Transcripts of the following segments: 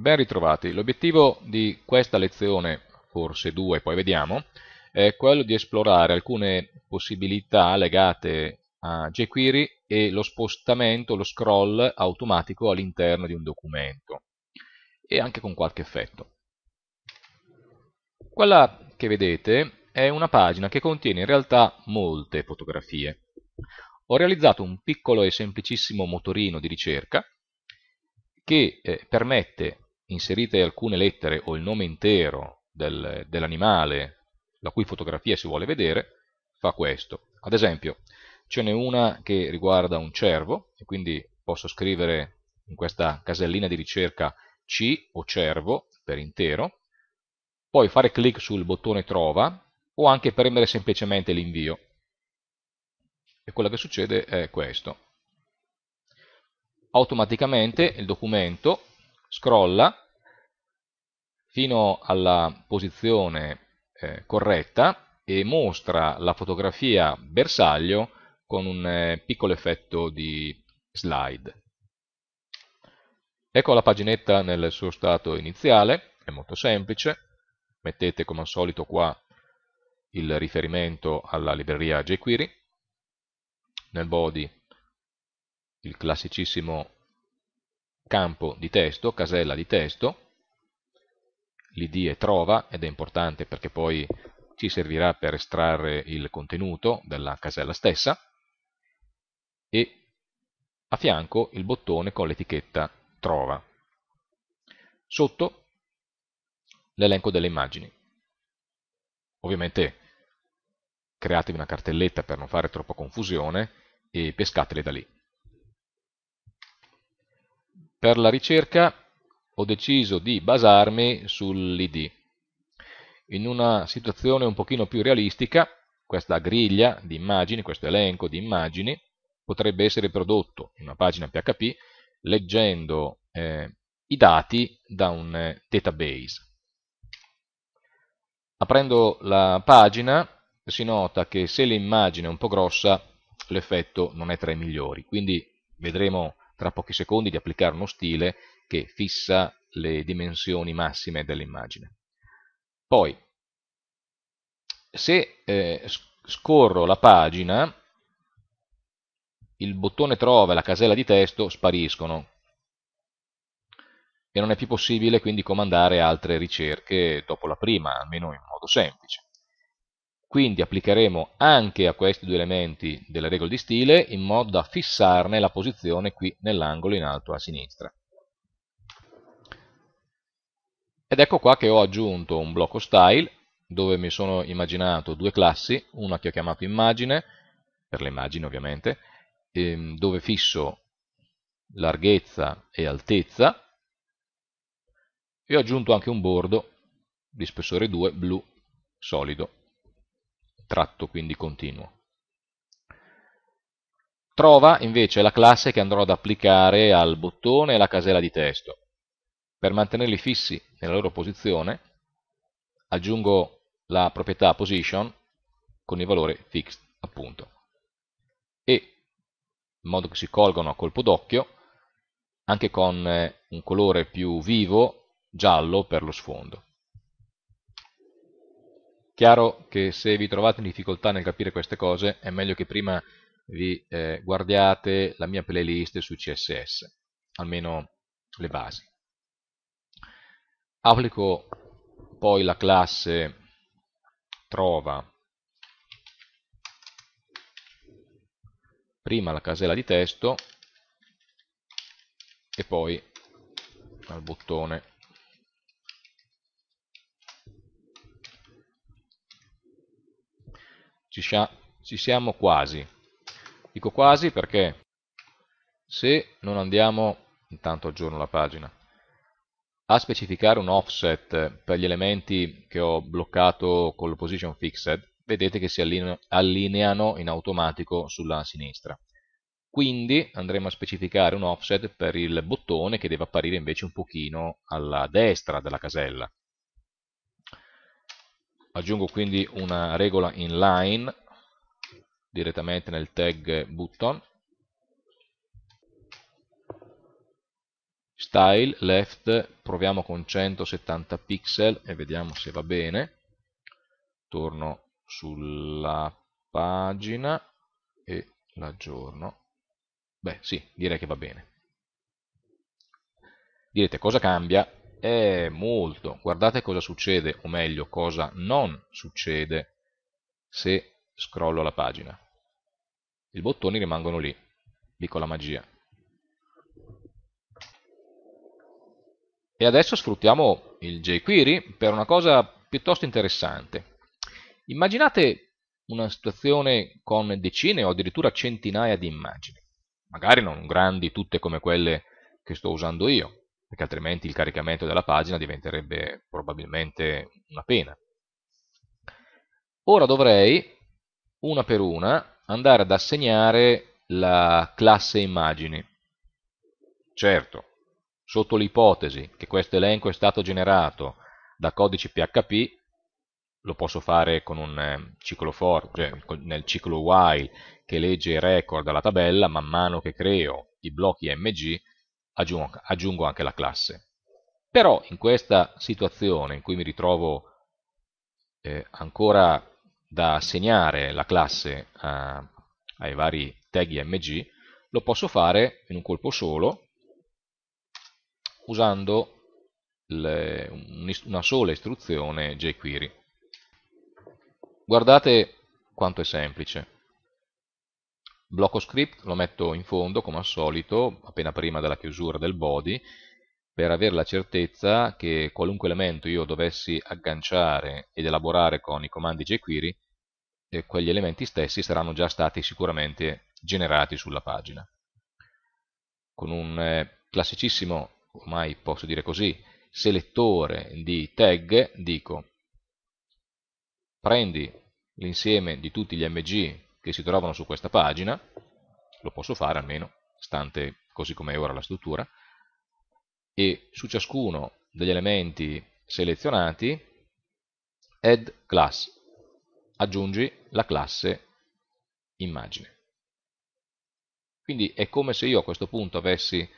Ben ritrovati, l'obiettivo di questa lezione, forse due, poi vediamo, è quello di esplorare alcune possibilità legate a jQuery e lo spostamento, lo scroll automatico all'interno di un documento e anche con qualche effetto. Quella che vedete è una pagina che contiene in realtà molte fotografie. Ho realizzato un piccolo e semplicissimo motorino di ricerca che eh, permette inserite alcune lettere o il nome intero del, dell'animale la cui fotografia si vuole vedere, fa questo. Ad esempio, ce n'è una che riguarda un cervo, e quindi posso scrivere in questa casellina di ricerca C o cervo per intero, poi fare clic sul bottone trova o anche premere semplicemente l'invio. E quello che succede è questo. Automaticamente il documento scrolla fino alla posizione eh, corretta e mostra la fotografia bersaglio con un eh, piccolo effetto di slide. Ecco la paginetta nel suo stato iniziale, è molto semplice, mettete come al solito qua il riferimento alla libreria jQuery, nel body il classicissimo campo di testo, casella di testo, l'id è trova ed è importante perché poi ci servirà per estrarre il contenuto della casella stessa e a fianco il bottone con l'etichetta trova. Sotto l'elenco delle immagini. Ovviamente createvi una cartelletta per non fare troppa confusione e pescatele da lì. Per la ricerca ho deciso di basarmi sull'ID. In una situazione un pochino più realistica, questa griglia di immagini, questo elenco di immagini, potrebbe essere prodotto in una pagina PHP leggendo eh, i dati da un eh, database. Aprendo la pagina si nota che se l'immagine è un po' grossa l'effetto non è tra i migliori, quindi vedremo tra pochi secondi di applicare uno stile che fissa le dimensioni massime dell'immagine. Poi, se eh, scorro la pagina, il bottone trova e la casella di testo spariscono e non è più possibile quindi comandare altre ricerche dopo la prima, almeno in modo semplice. Quindi applicheremo anche a questi due elementi delle regole di stile in modo da fissarne la posizione qui nell'angolo in alto a sinistra. Ed ecco qua che ho aggiunto un blocco style dove mi sono immaginato due classi, una che ho chiamato immagine, per le immagini ovviamente, ehm, dove fisso larghezza e altezza e ho aggiunto anche un bordo di spessore 2 blu solido tratto quindi continuo. Trova invece la classe che andrò ad applicare al bottone e alla casella di testo. Per mantenerli fissi nella loro posizione aggiungo la proprietà position con il valore fixed appunto e in modo che si colgano a colpo d'occhio anche con eh, un colore più vivo giallo per lo sfondo. Chiaro che se vi trovate in difficoltà nel capire queste cose è meglio che prima vi eh, guardiate la mia playlist su CSS, almeno le basi. Applico poi la classe trova prima la casella di testo e poi al bottone Ci, ci siamo quasi. Dico quasi perché se non andiamo, intanto aggiorno la pagina, a specificare un offset per gli elementi che ho bloccato con lo position fixed, vedete che si allineano in automatico sulla sinistra. Quindi andremo a specificare un offset per il bottone che deve apparire invece un pochino alla destra della casella aggiungo quindi una regola inline direttamente nel tag button style left proviamo con 170 pixel e vediamo se va bene torno sulla pagina e l'aggiorno beh sì direi che va bene direte cosa cambia è molto. Guardate cosa succede, o meglio, cosa non succede se scrollo la pagina. I bottoni rimangono lì, lì con la magia. E adesso sfruttiamo il jQuery per una cosa piuttosto interessante. Immaginate una situazione con decine o addirittura centinaia di immagini, magari non grandi tutte come quelle che sto usando io, perché altrimenti il caricamento della pagina diventerebbe probabilmente una pena. Ora dovrei, una per una, andare ad assegnare la classe immagini. Certo, sotto l'ipotesi che questo elenco è stato generato da codici PHP, lo posso fare con un eh, ciclo for, cioè nel ciclo while che legge i record alla tabella, man mano che creo i blocchi MG aggiungo, aggiungo anche la classe. Però in questa situazione in cui mi ritrovo eh, ancora da assegnare la classe a, ai vari tag img, lo posso fare in un colpo solo usando le, una sola istruzione jQuery. Guardate quanto è semplice blocco script lo metto in fondo come al solito appena prima della chiusura del body per avere la certezza che qualunque elemento io dovessi agganciare ed elaborare con i comandi jQuery eh, quegli elementi stessi saranno già stati sicuramente generati sulla pagina con un eh, classicissimo ormai posso dire così selettore di tag dico prendi l'insieme di tutti gli mg che si trovano su questa pagina, lo posso fare almeno, stante così come è ora la struttura, e su ciascuno degli elementi selezionati add class, aggiungi la classe immagine. Quindi è come se io a questo punto avessi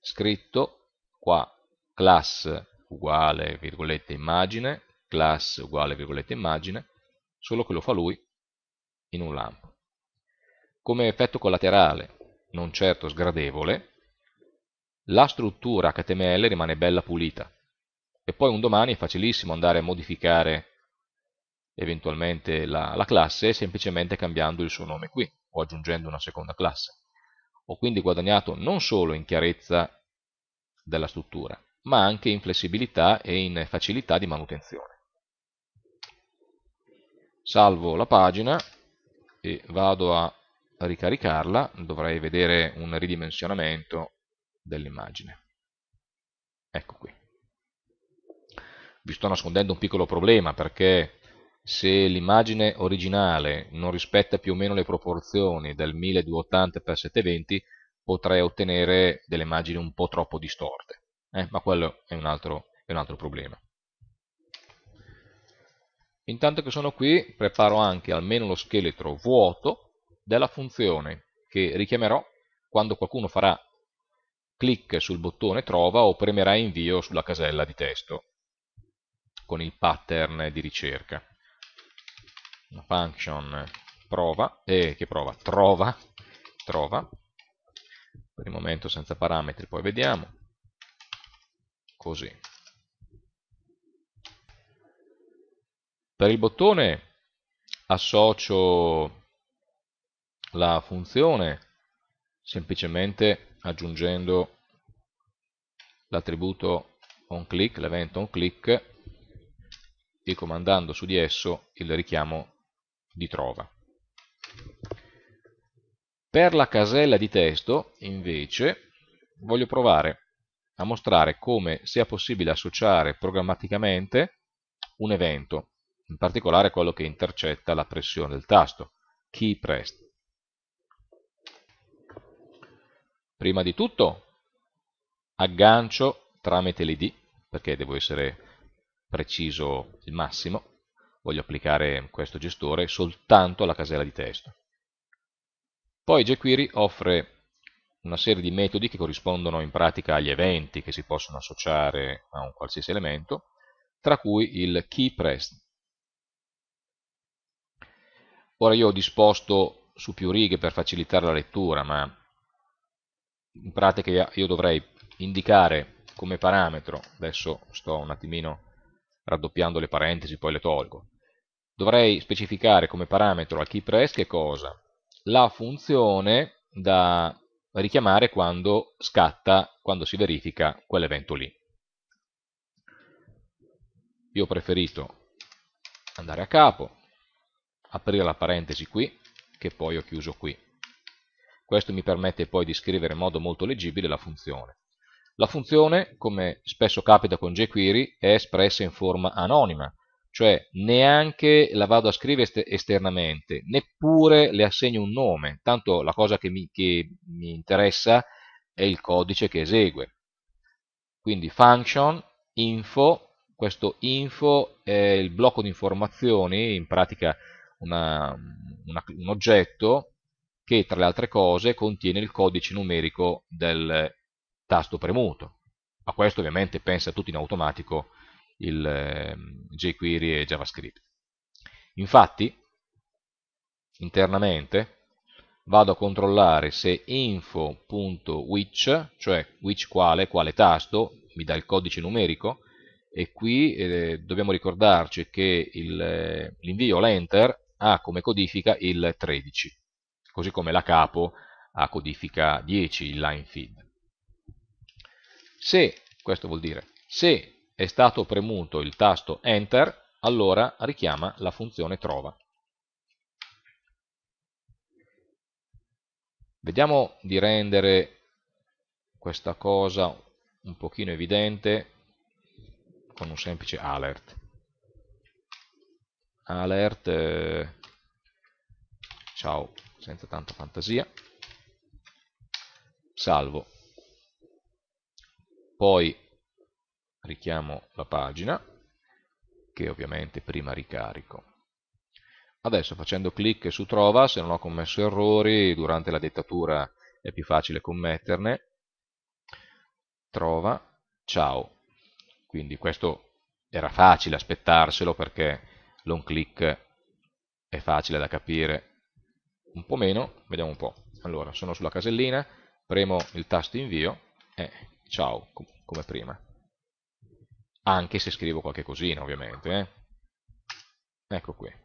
scritto qua class uguale virgolette immagine, class uguale virgolette immagine, solo che lo fa lui in un lampo. Come effetto collaterale, non certo sgradevole, la struttura HTML rimane bella pulita e poi un domani è facilissimo andare a modificare eventualmente la, la, classe semplicemente cambiando il suo nome qui o aggiungendo una seconda classe. Ho quindi guadagnato non solo in chiarezza della struttura, ma anche in flessibilità e in facilità di manutenzione. Salvo la pagina e vado a ricaricarla dovrei vedere un ridimensionamento dell'immagine. Ecco qui. Vi sto nascondendo un piccolo problema perché se l'immagine originale non rispetta più o meno le proporzioni del 1280x720 potrei ottenere delle immagini un po' troppo distorte, eh? ma quello è un altro, è un altro problema. Intanto che sono qui preparo anche almeno lo scheletro vuoto della funzione che richiamerò quando qualcuno farà clic sul bottone trova o premerà invio sulla casella di testo con il pattern di ricerca. Una function prova, eh, che prova? Trova, trova, per il momento senza parametri, poi vediamo, così. Per il bottone associo la funzione semplicemente aggiungendo l'attributo onClick, l'evento onClick e comandando su di esso il richiamo di trova. Per la casella di testo invece voglio provare a mostrare come sia possibile associare programmaticamente un evento in particolare quello che intercetta la pressione del tasto, key pressed. Prima di tutto aggancio tramite l'id, perché devo essere preciso il massimo, voglio applicare questo gestore soltanto alla casella di testo. Poi jQuery offre una serie di metodi che corrispondono in pratica agli eventi che si possono associare a un qualsiasi elemento, tra cui il key pressed, Ora io ho disposto su più righe per facilitare la lettura, ma in pratica io dovrei indicare come parametro, adesso sto un attimino raddoppiando le parentesi, poi le tolgo, dovrei specificare come parametro al keypress che cosa? La funzione da richiamare quando scatta, quando si verifica quell'evento lì. Io ho preferito andare a capo, aprire la parentesi qui, che poi ho chiuso qui. Questo mi permette poi di scrivere in modo molto leggibile la funzione. La funzione, come spesso capita con jQuery, è espressa in forma anonima, cioè neanche la vado a scrivere esternamente, neppure le assegno un nome, tanto la cosa che mi, che mi interessa è il codice che esegue. Quindi function, info, questo info è il blocco di informazioni, in pratica una, una, un oggetto che tra le altre cose contiene il codice numerico del tasto premuto. A questo ovviamente pensa tutto in automatico il eh, jQuery e JavaScript. Infatti, internamente, vado a controllare se info.which, cioè which quale, quale tasto, mi dà il codice numerico, e qui eh, dobbiamo ricordarci che l'invio, eh, l'enter, ha come codifica il 13, così come la capo ha codifica 10, il line feed. Se, questo vuol dire, se è stato premuto il tasto Enter, allora richiama la funzione trova. Vediamo di rendere questa cosa un pochino evidente con un semplice alert alert eh, ciao senza tanta fantasia salvo poi richiamo la pagina che ovviamente prima ricarico adesso facendo clic su trova se non ho commesso errori durante la dettatura è più facile commetterne trova ciao quindi questo era facile aspettarselo perché long click è facile da capire, un po' meno, vediamo un po'. Allora, sono sulla casellina, premo il tasto invio e ciao, com come prima. Anche se scrivo qualche cosina, ovviamente. Eh. Ecco qui.